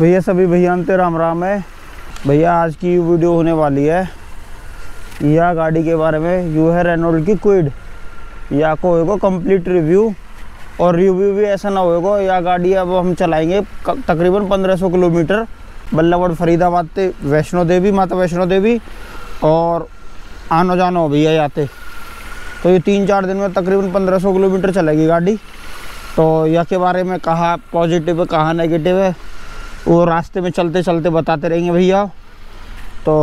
भैया सभी भैया अंते राम राम है भैया आज की वीडियो होने वाली है यह गाड़ी के बारे में यू है रेनोल्ड की क्विड या को होगा कंप्लीट रिव्यू और रिव्यू भी ऐसा ना होगा यह गाड़ी अब हम चलाएंगे तकरीबन 1500 किलोमीटर बल्लभगढ़ फरीदाबाद से वैष्णो देवी माता वैष्णो देवी और आनो जानो भैया यहाँ तो ये तीन चार दिन में तकरीबन पंद्रह किलोमीटर चलेगी गाड़ी तो यह के बारे में कहा पॉजिटिव है कहा नेगेटिव है वो रास्ते में चलते चलते बताते रहेंगे भैया तो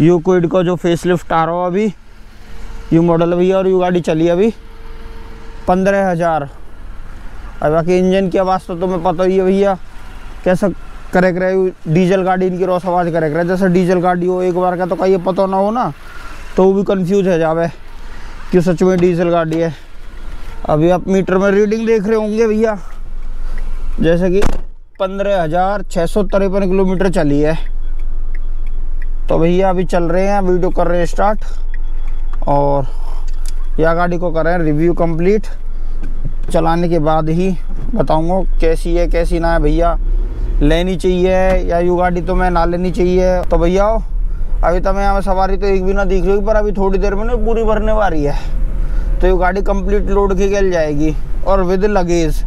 यू क्विड का जो फेस लिफ्ट आ रहा हो अभी यू मॉडल भैया और यू गाड़ी चली अभी पंद्रह हज़ार और बाकी इंजन की आवाज़ तो तुम्हें पता ही है भैया कैसा करेक रहे डीजल गाड़ी इनकी रोस आवाज़ करेक रहे जैसे डीजल गाड़ी हो एक बार का तो कहीं पता ना हो ना तो वो भी कन्फ्यूज़ है जावे कि सच में डीजल गाड़ी है अभी आप मीटर में रीडिंग देख रहे होंगे भैया जैसे कि पंद्रह हज़ार छः सौ तिरपन किलोमीटर चली है तो भैया अभी चल रहे हैं वीडियो कर रहे हैं स्टार्ट और यह गाड़ी को कर रहे हैं रिव्यू कंप्लीट चलाने के बाद ही बताऊंगा कैसी है कैसी ना है भैया लेनी चाहिए या यू गाड़ी तो मैं ना लेनी चाहिए तो भैया अभी तो मैं यहाँ सवारी तो एक भी ना दिख रही पर अभी थोड़ी देर में ना पूरी भरने वाली है तो ये गाड़ी कंप्लीट लोड की गल जाएगी और विद लगेज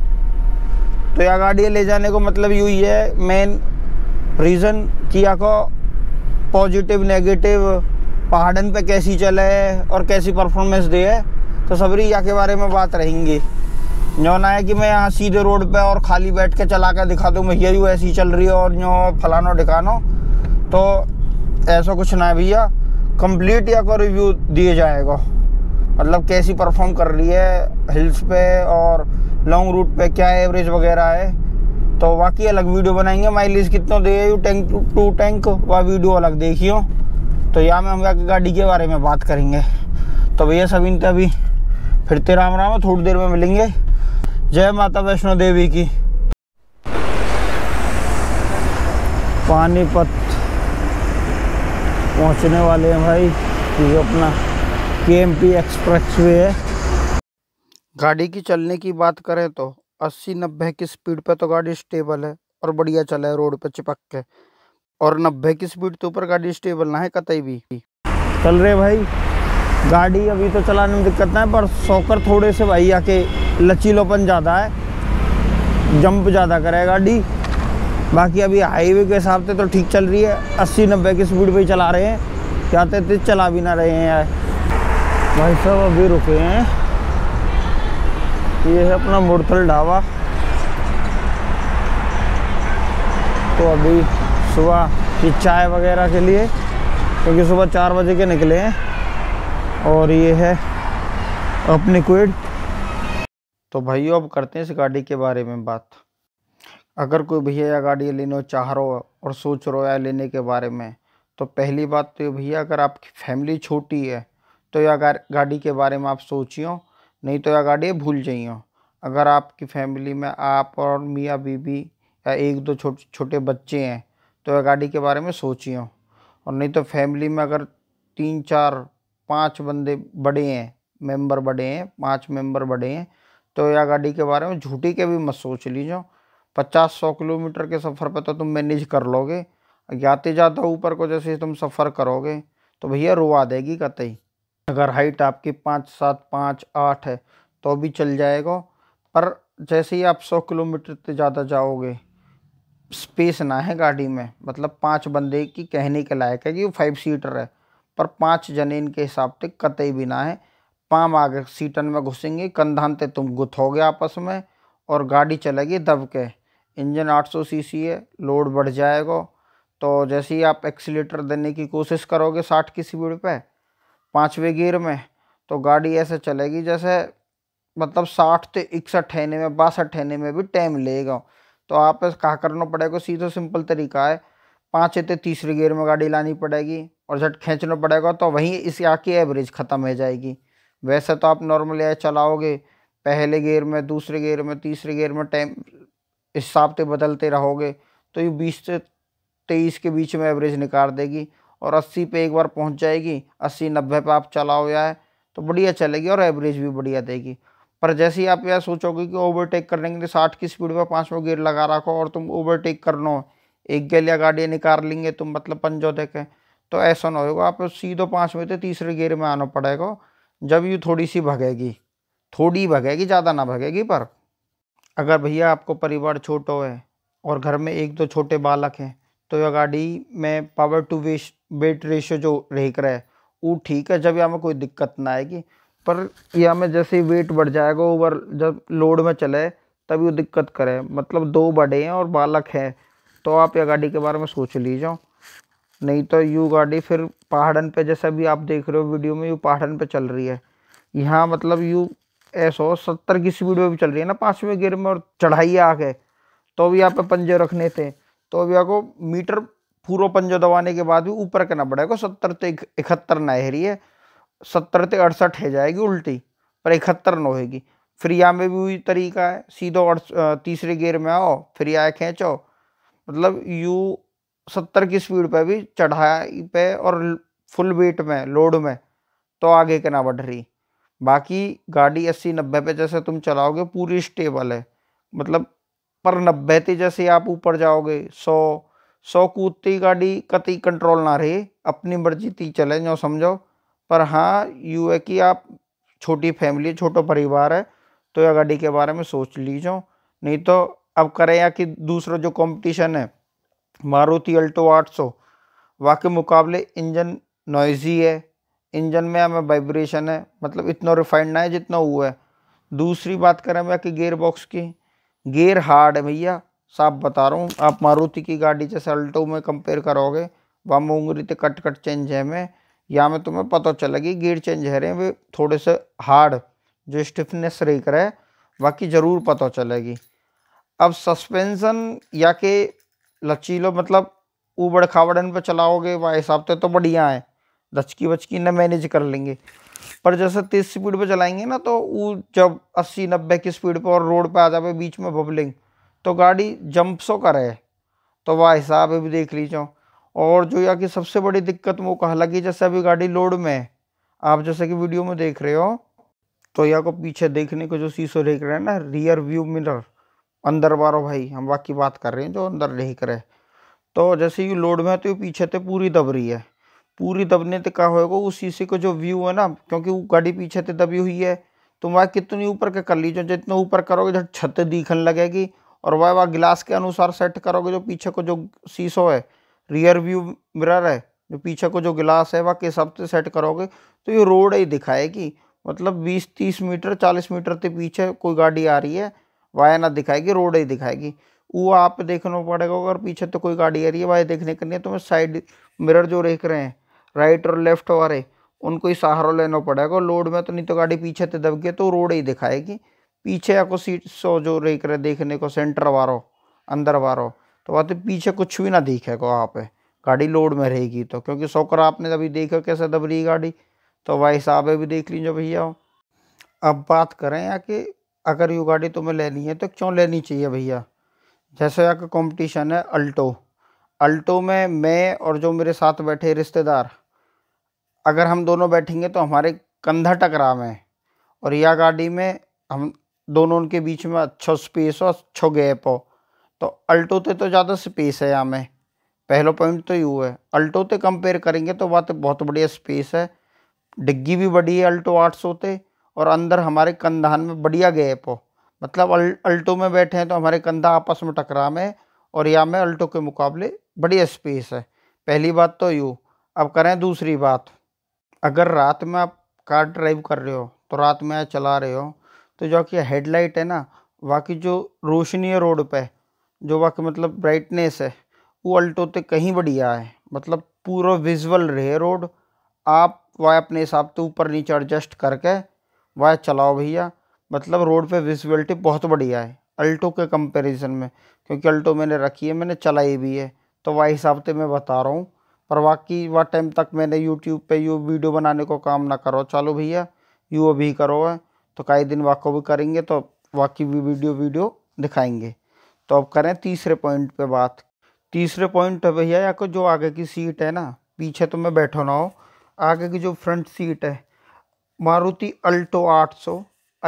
तो यह गाड़ी ले जाने को मतलब यू ही है मेन रीज़न किया को पॉजिटिव नेगेटिव पहाड़न पे कैसी चले और कैसी परफॉर्मेंस दे है तो सबरी या के बारे में बात रहेंगी जो ना है कि मैं यहाँ सीधे रोड पे और खाली बैठ के चला कर दिखा दूँ भैया यू ऐसी चल रही है और जो फलानो ढिकानो तो ऐसा कुछ ना है भैया कंप्लीट या को रिव्यू दिए जाएगा मतलब कैसी परफॉर्म कर रही है हिल्स पे और लॉन्ग रूट पे क्या एवरेज वगैरह है तो बाकी अलग वीडियो बनाएंगे माइलेज कितना दे टैंक टू टैंक वह वीडियो अलग देखियो तो यहाँ में हम गाड़ी के बारे में बात करेंगे तो भैया सभी तो अभी फिरते राम राम थोड़ी देर में मिलेंगे जय माता वैष्णो देवी की पानीपत पहुँचने वाले हैं भाई ये अपना के एम पी एक्सप्रेस वे है गाड़ी की चलने की बात करें तो अस्सी नब्बे की स्पीड पे तो गाड़ी स्टेबल है और बढ़िया चले रोड पे चिपक के और नब्बे की स्पीड के ऊपर गाड़ी स्टेबल ना है कतई भी चल रहे भाई गाड़ी अभी तो चलाने में दिक्कत ना है पर सौकर थोड़े से भाई आके लचीलोपन ज़्यादा है जंप ज़्यादा करे गाड़ी बाकी अभी हाईवे के हिसाब से तो ठीक चल रही है अस्सी नब्बे की स्पीड पर चला रहे हैं क्या तेज तो चला भी ना रहे हैं यार भाई साहब अभी रुके हैं ये है अपना मुरथल ढाबा तो अभी सुबह की चाय वगैरह के लिए क्योंकि तो सुबह चार बजे के निकले हैं और ये है अपनी क्विड तो भाइयों अब करते हैं इस गाड़ी के बारे में बात अगर कोई भैया या गाड़ी लेना चाह रहे हो और सोच रहे हो या लेने के बारे में तो पहली बात तो ये भैया अगर आपकी फैमिली छोटी है तो यह गाड़ी के बारे में आप सोचियो नहीं तो यह गाड़ी भूल जाइए अगर आपकी फैमिली में आप और मियाँ बीबी या एक दो छोटे छोटे बच्चे हैं तो गाड़ी के बारे में सोचिए और नहीं तो फैमिली में अगर तीन चार पांच बंदे बड़े हैं मेंबर बड़े हैं पांच मेंबर बड़े हैं तो या गाड़ी के बारे में झूठी के भी मत सोच लीजिए पचास सौ किलोमीटर के सफ़र पर तो तुम मैनेज कर लोगे जाते तो जाते तो ऊपर को जैसे तुम सफ़र करोगे तो भैया रुआ देगी कतई अगर हाइट आपकी पाँच सात पाँच आठ है तो भी चल जाएगा पर जैसे ही आप सौ किलोमीटर से ज़्यादा जाओगे स्पेस ना है गाड़ी में मतलब पांच बंदे की कहने के लायक है कि फाइव सीटर है पर पांच जने इनके हिसाब से कतई भी ना है पाम आगे सीटन में घुसेंगे कंधान ते तुम गुथोगे आपस में और गाड़ी चलेगी दब के इंजन 800 सीसी है लोड बढ़ जाएगा तो जैसे ही आप एक्सीटर देने की कोशिश करोगे साठ की स्पीड पर पाँचवें गियर में तो गाड़ी ऐसे चलेगी जैसे मतलब साठ से इकसठ हैने में बासठ हैने में भी टाइम लेगा तो आप कहा करना पड़ेगा सीधा सिंपल तरीका है पाँच से तीसरे गियर में गाड़ी लानी पड़ेगी और झट खींचना पड़ेगा तो वहीं इस आके एवरेज ख़त्म हो जाएगी वैसे तो आप नॉर्मल आए चलाओगे पहले गेयर में दूसरे गेयर में तीसरे गेयर में टाइम हिसाब से बदलते रहोगे तो ये बीस से तेईस के बीच में एवरेज निकाल देगी और अस्सी पे एक बार पहुंच जाएगी अस्सी नब्बे पे आप चलाओ या तो बढ़िया चलेगी और एवरेज भी बढ़िया देगी पर जैसे ही आप यह सोचोगे कि ओवरटेक करने के लिए साठ की स्पीड पर पाँचवा गियर लगा रखो और तुम ओवरटेक कर लो एक गलिया गाड़ियाँ निकाल लेंगे तुम मतलब पंजो देखें तो ऐसा ना होगा आप सीधो पाँचवें तो तीसरे गियर में आना पड़ेगा जब यू थोड़ी सी भगेगी थोड़ी भगेगी ज़्यादा ना भगेगी पर अगर भैया आपको परिवार छोटो है और घर में एक दो छोटे बालक हैं तो यह गाड़ी में पावर टू वेस्ट वेट रेशियो जो रेक रहा है वो ठीक है जब यहाँ में कोई दिक्कत ना आएगी पर यहाँ में जैसे वेट बढ़ जाएगा ओवर जब लोड में चले तभी वो दिक्कत करे मतलब दो बड़े हैं और बालक हैं तो आप यह गाड़ी के बारे में सोच लीजिए नहीं तो यू गाड़ी फिर पहाड़न पे जैसा भी आप देख रहे हो वीडियो में यू पहाड़न पे चल रही है यहाँ मतलब यू हो सत्तर की स्पीड में भी चल रही है ना पाँचवें गियर में और चढ़ाई गए तो भी यहाँ पे पंजे रखने थे तो अभी आपको मीटर पूर्व पंजो दबाने के बाद भी ऊपर करना पड़ेगा सत्तर ते इकहत्तर न हेरी है सत्तर ते अड़सठ है जाएगी उल्टी पर इकहत्तर न होगी फ्रिया में भी वही तरीका है सीधो तीसरे गेयर में आओ फ्रिया खींचो मतलब यू सत्तर की स्पीड पर भी चढ़ाई पे और फुल वेट में लोड में तो आगे के ना बढ़ रही बाकी गाड़ी अस्सी नब्बे पे जैसे तुम चलाओगे पूरी स्टेबल है मतलब पर नब्बे ते जैसे आप ऊपर जाओगे सौ सौ कूदती गाड़ी कति कंट्रोल ना रहे अपनी मर्जी ती चले जो समझो पर हाँ यू है कि आप छोटी फैमिली छोटो परिवार है तो यह गाड़ी के बारे में सोच लीजो नहीं तो अब करें या कि दूसरा जो कंपटीशन है मारुति अल्टो 800 वाकई मुकाबले इंजन नॉइजी है इंजन में हमें वाइब्रेशन है मतलब इतना रिफाइंड ना है जितना हुआ है दूसरी बात करें मैं कि गेयर बॉक्स की गेयर हार्ड है भैया साफ बता रहा हूँ आप मारुति की गाड़ी जैसे अल्टो में कंपेयर करोगे वहाँ में तो कट कट चेंज है में या में तुम्हें पता चलेगी गियर चेंज है रहे वे थोड़े से हार्ड जो स्टिफनेस रही करे बाकी ज़रूर पता चलेगी अब सस्पेंसन या के लचीलो मतलब ऊबड़ खावड़न पर चलाओगे वह हिसाब से तो बढ़िया है लचकी वचकी ना मैनेज कर लेंगे पर जैसे तीस स्पीड पर चलाएंगे ना तो वो जब अस्सी नब्बे की स्पीड पर और रोड पर आ जाए बीच में बबलिंग तो गाड़ी जंप सो करे तो वह हिसाब भी देख लीजो और जो यहाँ की सबसे बड़ी दिक्कत वो कहा लगी जैसे अभी गाड़ी लोड में है आप जैसे कि वीडियो में देख रहे हो तो यहाँ को पीछे देखने को जो शीशो देख रहे हैं ना रियर व्यू मिरर अंदर वारो भाई हम बाकी बात कर रहे हैं जो अंदर देख रहे तो जैसे ये लोड में है तो ये पीछे तो पूरी दब रही है पूरी दबने तो का होगा उस शीशे का जो व्यू है ना क्योंकि वो गाड़ी पीछे से दबी हुई है तुम तो वहाँ कितनी ऊपर के कर लीजिए जितना ऊपर करोगे जब तो छत दिखने लगेगी और वह वह गिलास के अनुसार सेट करोगे जो पीछे को जो शीशो है रियर व्यू मिरर है जो पीछे को जो गिलास है वह किस हिसाब से सेट करोगे तो ये रोड ही दिखाएगी मतलब बीस तीस मीटर चालीस मीटर के पीछे कोई गाड़ी आ रही है वह ना दिखाएगी रोड ही दिखाएगी वो आप देखना पड़ेगा अगर पीछे तो कोई गाड़ी आ रही है वह देखने के लिए तो मैं साइड मिरर जो देख रहे हैं राइट और लेफ्ट वाले उनको ही सहारा लेना पड़ेगा लोड में तो नहीं तो गाड़ी पीछे तो दब गए तो रोड ही दिखाएगी पीछे आपको सीट सो जो रही करे देखने को सेंटर वारो अंदर वारो तो बात पीछे कुछ भी ना देखेगा को वहाँ पर गाड़ी लोड में रहेगी तो क्योंकि सोकर आपने अभी देखा कैसे दब रही गाड़ी तो भाई साहब भी देख लीजिए भैया अब बात करें यहाँ कि अगर यू गाड़ी तुम्हें लेनी है तो क्यों लेनी चाहिए भैया जैसे यहाँ का कॉम्पिटिशन है अल्टो अल्टो में मैं और जो मेरे साथ बैठे रिश्तेदार अगर हम दोनों बैठेंगे तो हमारे कंधा टकरा में और यह गाड़ी में हम दोनों के बीच में अच्छा स्पेस हो अच्छो गैप हो तो अल्टो ते तो ज़्यादा स्पेस है यहाँ में पहला पॉइंट तो यू है अल्टो ते कंपेयर करेंगे तो वहाँ तो बहुत बढ़िया स्पेस है डिग्गी भी बड़ी है अल्टो आठ सौ ते और अंदर हमारे कंधान में बढ़िया गैप हो मतलब अल, अल्टो में बैठे हैं तो हमारे कंधा आपस में टकरा में और यहाँ में अल्टो के मुकाबले बढ़िया स्पेस है पहली बात तो यू अब करें दूसरी बात अगर रात में आप कार ड्राइव कर रहे हो तो रात में चला रहे हो तो जो कि हेडलाइट है ना वाकई जो रोशनी है रोड पे जो वाकई मतलब ब्राइटनेस है वो अल्टो तो कहीं बढ़िया है मतलब पूरा विजुअल रहे रोड आप वह अपने हिसाब से ऊपर नीचे एडजस्ट करके वह चलाओ भैया मतलब रोड पे विजिबिलिटी बहुत बढ़िया है अल्टो के कंपैरिजन में क्योंकि अल्टो मैंने रखी है मैंने चलाई भी है तो वह हिसाब से मैं बता रहा हूँ पर वाकई वह टाइम तक मैंने यूट्यूब पे यू वीडियो बनाने को काम ना करो चलो भैया यू अभी करो है तो कई दिन वाक भी करेंगे तो वाक भी वीडियो वीडियो दिखाएंगे तो अब करें तीसरे पॉइंट पे बात तीसरे पॉइंट है भैया या को जो आगे की सीट है ना पीछे तो मैं बैठो ना हो आगे की जो फ्रंट सीट है Maruti Alto 800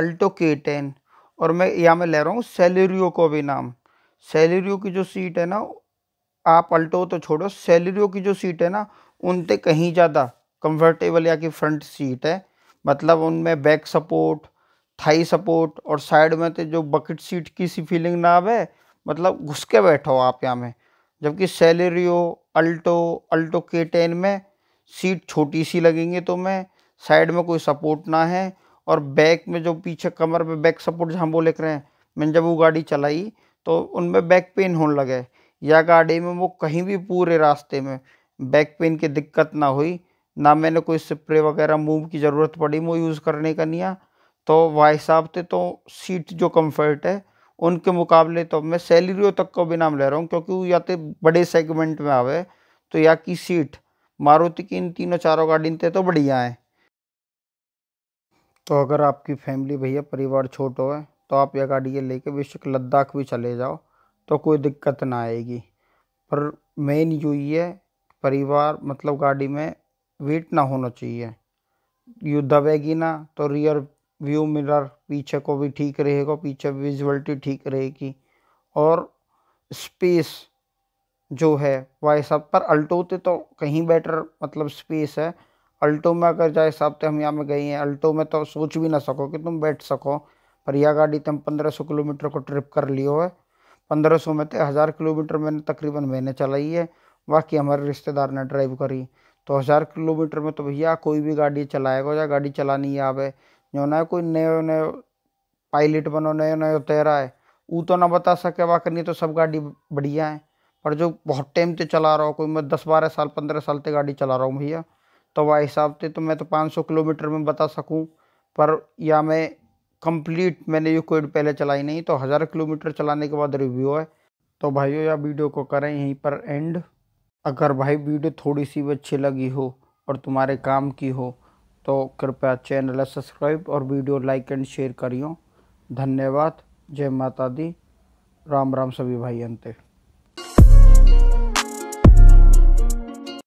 Alto K ten और मैं यहाँ में ले रहा हूँ सेलेरियो को भी नाम सेलेरियो की जो सीट है ना आप अल्टो तो छोड़ो सेलेरियो की जो सीट है ना उनते कहीं ज़्यादा कम्फर्टेबल या कि फ्रंट सीट है मतलब उनमें बैक सपोर्ट थाई सपोर्ट और साइड में तो जो बकेट सीट की सी फीलिंग ना आवे मतलब घुस के बैठो आप यहाँ में जबकि Celerio Alto Alto K ten में सीट छोटी सी लगेंगे तो मैं साइड में कोई सपोर्ट ना है और बैक में जो पीछे कमर में बैक सपोर्ट जहाँ वो लेकर रहे हैं मैंने जब वो गाड़ी चलाई तो उनमें बैक पेन होने लगे या गाड़ी में वो कहीं भी पूरे रास्ते में बैक पेन की दिक्कत ना हुई ना मैंने कोई स्प्रे वगैरह मूव की ज़रूरत पड़ी वो यूज़ करने का नहीं तो भाई साहब थे तो सीट जो कम्फर्ट है उनके मुकाबले तो मैं सैलरी तक को भी नाम ले रहा हूँ क्योंकि वो या तो बड़े सेगमेंट में आवे तो या की सीट मारुति की इन तीनों चारों गाड़ी थे तो बढ़िया है तो अगर आपकी फैमिली भैया परिवार छोटो है तो आप यह गाड़ी लेके बेशक लद्दाख भी चले जाओ तो कोई दिक्कत ना आएगी पर मेन ये है परिवार मतलब गाड़ी में वेट ना होना चाहिए यू दबेगी ना तो रियर व्यू मिरर पीछे को भी ठीक रहेगा पीछे विजुअलिटी ठीक रहेगी और स्पेस जो है वाई साहब पर अल्टो ते तो कहीं बेटर मतलब स्पेस है अल्टो में अगर जाए साहब तो हम यहाँ में गए हैं अल्टो में तो सोच भी ना सको कि तुम बैठ सको पर यह गाड़ी तुम तो पंद्रह सौ किलोमीटर को ट्रिप कर लियो है पंद्रह सौ में तो हज़ार किलोमीटर मैंने तकरीबन मैंने चलाई है बाकी हमारे रिश्तेदार ने ड्राइव करी तो हज़ार किलोमीटर में तो भैया कोई भी गाड़ी चलाएगा या गाड़ी चलानी आवे जो ना कोई नए नए पायलट बनो नए नए तैरा है वो तो ना बता सके वाकई नहीं तो सब गाड़ी बढ़िया है पर जो बहुत टाइम से चला रहा हो कोई मैं दस बारह साल पंद्रह साल से गाड़ी चला रहा हूँ भैया तो वह हिसाब से तो मैं तो पाँच सौ किलोमीटर में बता सकूँ पर या मैं कंप्लीट मैंने ये कोविड पहले चलाई नहीं तो हज़ार किलोमीटर चलाने के बाद रिव्यू है तो भाइयों या वीडियो को करें यहीं पर एंड अगर भाई वीडियो थोड़ी सी भी अच्छी लगी हो और तुम्हारे काम की हो तो कृपया चैनल सब्सक्राइब और वीडियो लाइक एंड शेयर करियो धन्यवाद जय माता दी राम राम सभी भाई अंत